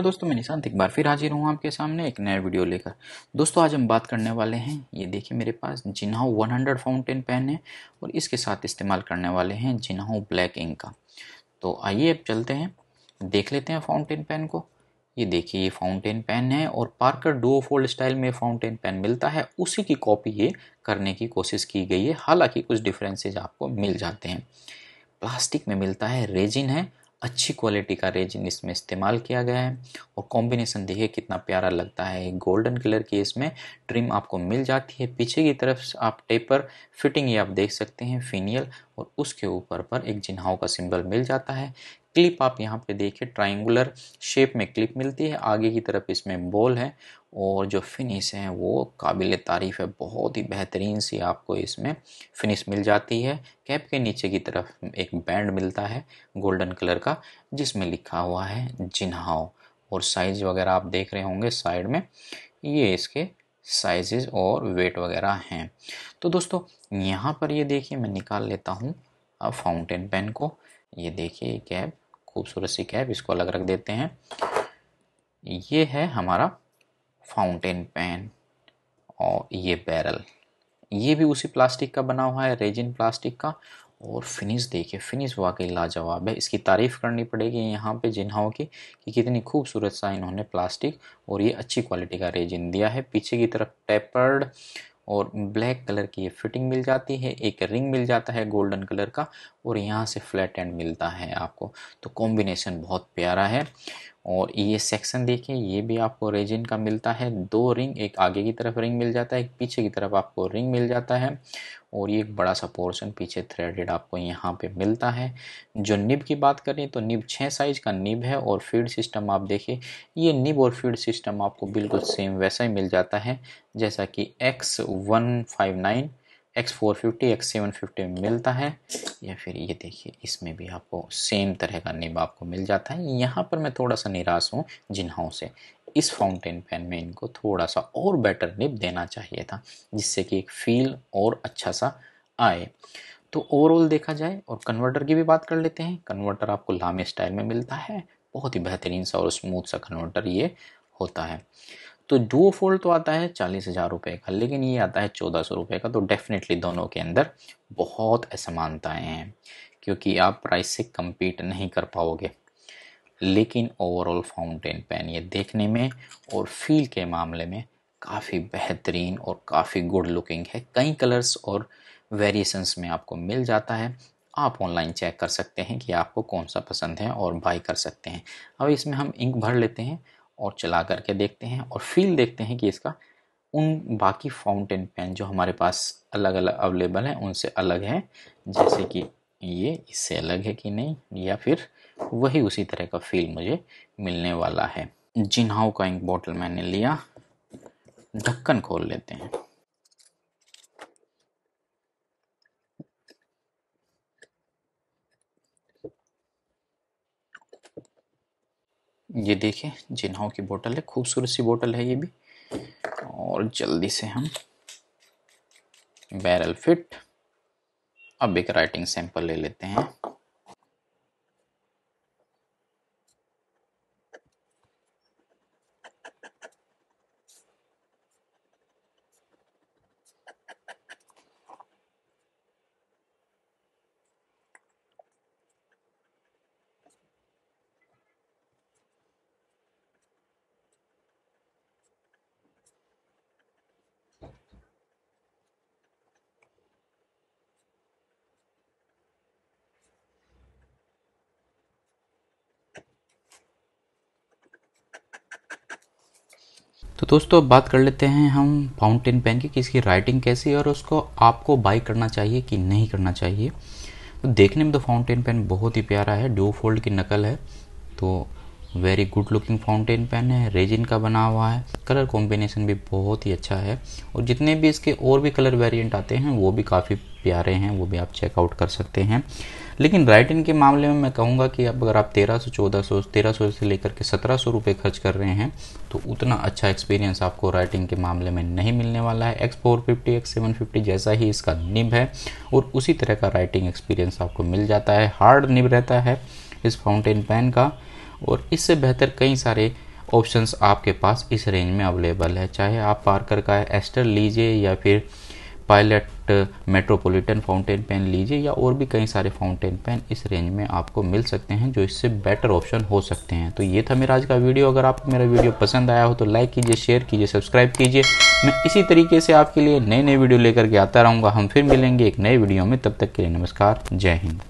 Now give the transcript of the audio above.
नमस्कार दोस्तों मैं निशांत एक बार फिर हाजिर हूँ आपके सामने एक नया वीडियो लेकर दोस्तों आज हम बात करने वाले हैं ये देखिए मेरे पास जिनाऊ 100 फाउंटेन पेन है और इसके साथ इस्तेमाल करने वाले हैं जिनाऊ ब्लैक इंक का तो आइए अब चलते हैं देख लेते हैं फाउंटेन पेन को ये देखिए ये फाउंटेन पेन है और पार्कर डो फोल्ड स्टाइल में फाउंटेन पेन मिलता है उसी की कॉपी ये करने की कोशिश की गई है हालांकि कुछ डिफरेंसेज आपको मिल जाते हैं प्लास्टिक में मिलता है रेजिन है अच्छी क्वालिटी का रेजिन इसमें इस्तेमाल किया गया है और कॉम्बिनेशन देखिए कितना प्यारा लगता है गोल्डन कलर की इसमें ट्रिम आपको मिल जाती है पीछे की तरफ आप टेपर फिटिंग ये आप देख सकते हैं फिनियल और उसके ऊपर पर एक जिन्हाओं का सिंबल मिल जाता है क्लिप आप यहाँ पे देखिए ट्राइंगुलर शेप में क्लिप मिलती है आगे की तरफ इसमें बॉल है और जो फिनिश है वो काबिल तारीफ़ है बहुत ही बेहतरीन सी आपको इसमें फिनिश मिल जाती है कैप के नीचे की तरफ एक बैंड मिलता है गोल्डन कलर का जिसमें लिखा हुआ है जिन्हाओ और साइज़ वगैरह आप देख रहे होंगे साइड में ये इसके साइजेस और वेट वगैरह हैं तो दोस्तों यहाँ पर ये देखिए मैं निकाल लेता हूँ अब फाउंटेन पेन को ये देखिए कैब खूबसूरत सी कैब इसको अलग रख देते हैं ये है हमारा फाउंटेन पेन और ये बैरल ये भी उसी प्लास्टिक का बना हुआ है रेजिन प्लास्टिक का और फिनिश देखिए फिनिश वाकई लाजवाब है इसकी तारीफ़ करनी पड़ेगी यहाँ पे जिन्हाओं की कि कितनी खूबसूरत सा इन्होंने प्लास्टिक और ये अच्छी क्वालिटी का रेजिन दिया है पीछे की तरफ टेपर्ड और ब्लैक कलर की ये फिटिंग मिल जाती है एक रिंग मिल जाता है गोल्डन कलर का और यहाँ से फ्लैट एंड मिलता है आपको तो कॉम्बिनेशन बहुत प्यारा है और ये सेक्शन देखिए ये भी आपको रेजिन का मिलता है दो रिंग एक आगे की तरफ रिंग मिल जाता है एक पीछे की तरफ आपको रिंग मिल जाता है और ये एक बड़ा सा पोर्शन पीछे थ्रेडेड आपको यहाँ पे मिलता है जो निब की बात करें तो निब छः साइज का निब है और फीड सिस्टम आप देखिए ये निब और फीड सिस्टम आपको बिल्कुल सेम वैसा ही मिल जाता है जैसा कि X one five nine X four fifty X seven fifty में मिलता है या फिर ये देखिए इसमें भी आपको सेम तरह का निब आपको मिल जाता है यहाँ पर मैं थोड़ा सा निराश हूँ जिन्हों से इस फाउंटेन पेन में इनको थोड़ा सा और बेटर निब देना चाहिए था जिससे कि एक फील और अच्छा सा आए तो ओवरऑल देखा जाए और कन्वर्टर की भी बात कर लेते हैं कन्वर्टर आपको लामे स्टाइल में मिलता है बहुत ही बेहतरीन सा और स्मूथ सा कन्वर्टर ये होता है तो डुओ फोल्ड तो आता है चालीस हज़ार रुपये का लेकिन ये आता है चौदह सौ रुपये का तो डेफिनेटली दोनों के अंदर बहुत असमानताएँ हैं क्योंकि आप प्राइस से कम्पीट नहीं कर पाओगे लेकिन ओवरऑल फाउंटेन पेन ये देखने में और फील के मामले में काफ़ी बेहतरीन और काफ़ी गुड लुकिंग है कई कलर्स और वेरिएशंस में आपको मिल जाता है आप ऑनलाइन चेक कर सकते हैं कि आपको कौन सा पसंद है और बाई कर सकते हैं अब इसमें हम इंक भर लेते हैं और चला करके देखते हैं और फील देखते हैं कि इसका उन बाकी फाउंटेन पेन जो हमारे पास अलग अलग अवेलेबल हैं उनसे अलग है जैसे कि ये इससे अलग है कि नहीं या फिर वही उसी तरह का फील मुझे मिलने वाला है जिन्हाओ का इंक बॉटल मैंने लिया ढक्कन खोल लेते हैं ये देखें जिन्हाओ की बोतल है खूबसूरत सी बोतल है ये भी और जल्दी से हम बैरल फिट अब एक राइटिंग सैंपल ले लेते हैं दोस्तों बात कर लेते हैं हम फाउंटेन पेन की कि इसकी राइटिंग कैसी है और उसको आपको बाई करना चाहिए कि नहीं करना चाहिए तो देखने में तो फाउंटेन पेन बहुत ही प्यारा है ड्यू फोल्ड की नकल है तो very good looking fountain pen है रेजिन का बना हुआ है कलर कॉम्बिनेशन भी बहुत ही अच्छा है और जितने भी इसके और भी कलर वेरिएंट आते हैं वो भी काफ़ी प्यारे हैं वो भी आप चेकआउट कर सकते हैं लेकिन राइटिंग के मामले में मैं कहूँगा कि अब अगर आप तेरह सौ चौदह सौ तेरह सौ से लेकर के सत्रह सौ रुपये खर्च कर रहे हैं तो उतना अच्छा एक्सपीरियंस आपको राइटिंग के मामले में नहीं मिलने वाला है X four fifty X seven fifty जैसा ही इसका निब है और उसी तरह का राइटिंग एक्सपीरियंस आपको मिल जाता है हार्ड निब रहता है इस फाउंटेन पेन का और इससे बेहतर कई सारे ऑप्शंस आपके पास इस रेंज में अवेलेबल है चाहे आप पार्कर का एस्टर लीजिए या फिर पायलट मेट्रोपॉलिटन फाउंटेन पेन लीजिए या और भी कई सारे फाउंटेन पेन इस रेंज में आपको मिल सकते हैं जो इससे बेटर ऑप्शन हो सकते हैं तो ये था मेरा आज का वीडियो अगर आपको मेरा वीडियो पसंद आया हो तो लाइक कीजिए शेयर कीजिए सब्सक्राइब कीजिए मैं इसी तरीके से आपके लिए नए नए वीडियो लेकर के आता रहूँगा हम फिर मिलेंगे एक नए वीडियो में तब तक के लिए नमस्कार जय हिंद